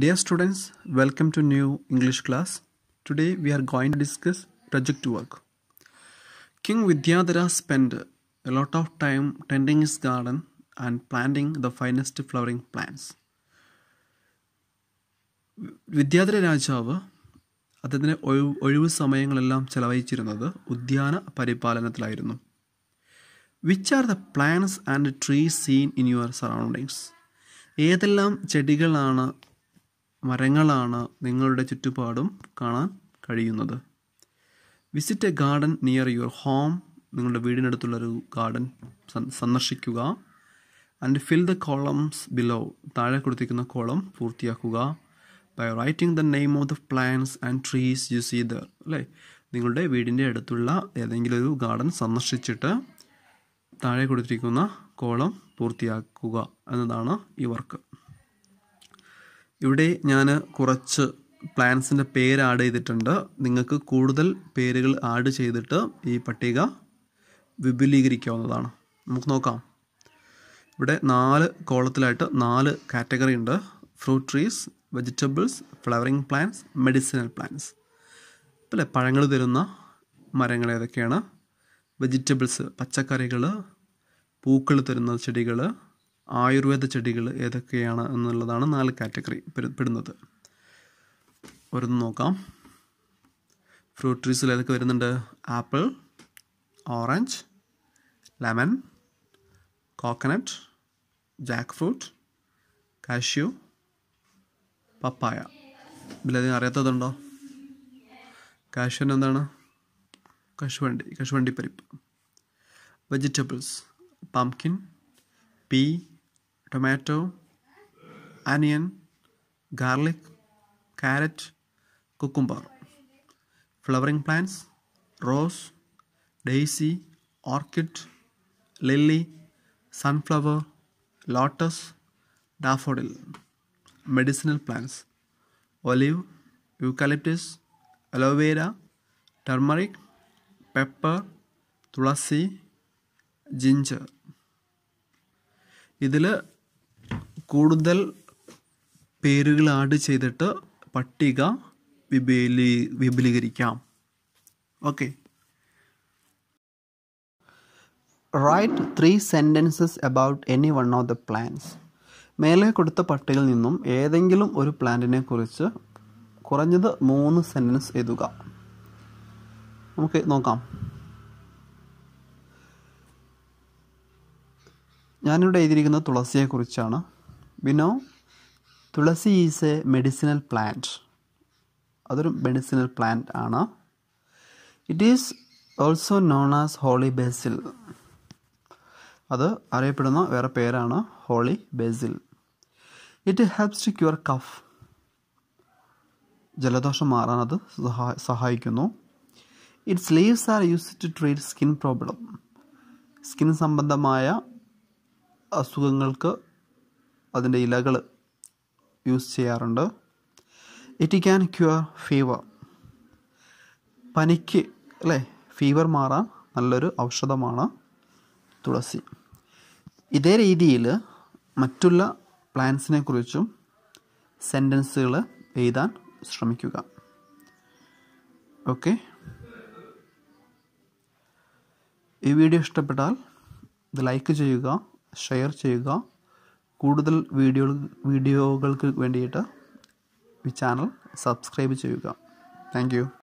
Dear students, welcome to new English class. Today we are going to discuss project work. King Vidyadhara spent a lot of time tending his garden and planting the finest flowering plants. Vidyadhara രാജാവ് അദ്ദേഹത്തിൻ്റെ ഒഴിവ് ഒഴിവ് സമയങ്ങളെല്ലാം ചെലവഴിച്ചിരുന്നത് Paripalanathilayirunnu Which are the plants and trees seen in your surroundings? Surroundings ഏതെല്ലാം ചെടികളാണ് മരങ്ങളാണ് നിങ്ങളുടെ ചുറ്റുപാടും കാണാൻ കഴിയുന്നത് visit A garden near your home നിങ്ങളുടെ വീടിനടുത്തുള്ളൊരു ഗാർഡൻ സന്ദർശിക്കുക and fill the columns below താഴെ കൊടുത്തിരിക്കുന്ന കോളം പൂർത്തിയാക്കുക by writing the name of the plants and trees you see there അല്ലേ നിങ്ങളുടെ വീടിൻ്റെ അടുത്തുള്ള ഏതെങ്കിലും ഒരു ഗാർഡൻ സന്ദർശിച്ചിട്ട് താഴെ കൊടുത്തിരിക്കുന്ന കോളം പൂർത്തിയാക്കുക എന്നതാണ് ഈ വർക്ക് ഇവിടെ ഞാൻ കുറച്ച് പ്ലാൻസിൻ്റെ പേര് ആഡ് ചെയ്തിട്ടുണ്ട് നിങ്ങൾക്ക് കൂടുതൽ പേരുകൾ ആഡ് ചെയ്തിട്ട് ഈ പട്ടിക വിപുലീകരിക്കാവുന്നതാണ് നമുക്ക് നോക്കാം ഇവിടെ നാല് കോളത്തിലായിട്ട് നാല് കാറ്റഗറി ഉണ്ട് fruit trees vegetables flowering plants medicinal plants അല്ലേ പഴങ്ങൾ തരുന്ന മരങ്ങൾ ഏതൊക്കെയാണ് വെജിറ്റബിൾസ് പച്ചക്കറികൾ പൂക്കൾ തരുന്ന ചെടികൾ ആയുർവേദ ചെടികൾ ഏതൊക്കെയാണ് എന്നുള്ളതാണ് നാല് കാറ്റഗറി പെടുന്നത് ഓരോന്ന് നോക്കാം ഫ്രൂട്ട് ട്രീസിൽ ഏതൊക്കെ വരുന്നുണ്ട് apple orange lemon coconut jackfruit cashew papaya ഇതിലധികം അറിയാത്തതുണ്ടോ കാഷ്യൂന് എന്താണ് കശുവണ്ടി കശുവണ്ടി പരിപ്പ് vegetables pumpkin pea tomato onion garlic carrot cucumber flowering plants rose daisy orchid lily sunflower lotus daffodil medicinal plants olive eucalyptus aloe vera turmeric pepper tulsi ginger ഇതിൽ കൂടുതൽ പേരുകൾ ആഡ് ചെയ്തിട്ട് പട്ടിക വിപുലീ വിപുലീകരിക്കാം okay write three sentences about any one of the plants മേലെ കൊടുത്ത പട്ടികയിൽ നിന്നും ഏതെങ്കിലും ഒരു പ്ലാന്റിനെ കുറിച്ച് കുറഞ്ഞത് മൂന്ന് സെൻറ്റൻസ് എഴുതുക നമുക്ക് നോക്കാം ഞാനിവിടെ എഴുതിയിരിക്കുന്നത് തുളസിയെക്കുറിച്ചാണ് we tulsi is a medicinal plant അതൊരു മെഡിസിനൽ പ്ലാന്റ് ആണ് it is also known as holy basil അത് അറിയപ്പെടുന്ന വേറെ പേരാണ് holy basil it helps to cure cough ജലദോഷം മാറാൻ അത് സഹായിക്കുന്നു its leaves are use to treat skin problem skin സംബന്ധമായ അസുഖങ്ങൾക്ക് അതിൻ്റെ ഇലകൾ യൂസ് ചെയ്യാറുണ്ട് ഇറ്റ് ക്യാൻ ക്യൂർ ഫീവർ പനിക്ക് അല്ലേ ഫീവർ മാറാൻ നല്ലൊരു ഔഷധമാണ് തുളസി ഇതേ രീതിയിൽ മറ്റുള്ള പ്ലാന്റ്സിനെ കുറിച്ചും സെൻറ്റൻസുകൾ എഴുതാൻ ശ്രമിക്കുക ഓക്കെ ഈ വീഡിയോ ഇഷ്ടപ്പെട്ടാൽ ഇത് ലൈക്ക് ചെയ്യുക ഷെയർ ചെയ്യുക കൂടുതൽ വീഡിയോ വീഡിയോകൾക്ക് വേണ്ടിയിട്ട് ഈ ചാനൽ സബ്സ്ക്രൈബ് ചെയ്യുക താങ്ക് യു